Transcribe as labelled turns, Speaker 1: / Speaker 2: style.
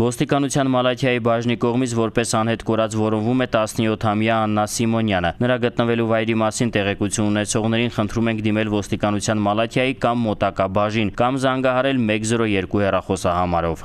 Speaker 1: Ոստիկանության Մալաթիայի բաժնի կողմից որպես անհետ կորած որոնվում է 17-ամյա Աննա Սիմոնյանը։ Նրա գտնվելու վայրի մասին տեղեկություն ունեցողներին խնդրում ենք դիմել ոստիկանության Մալաթիայի կամ մոտակա բաժին կամ զանգահարել 102 հեռախոսահամարով։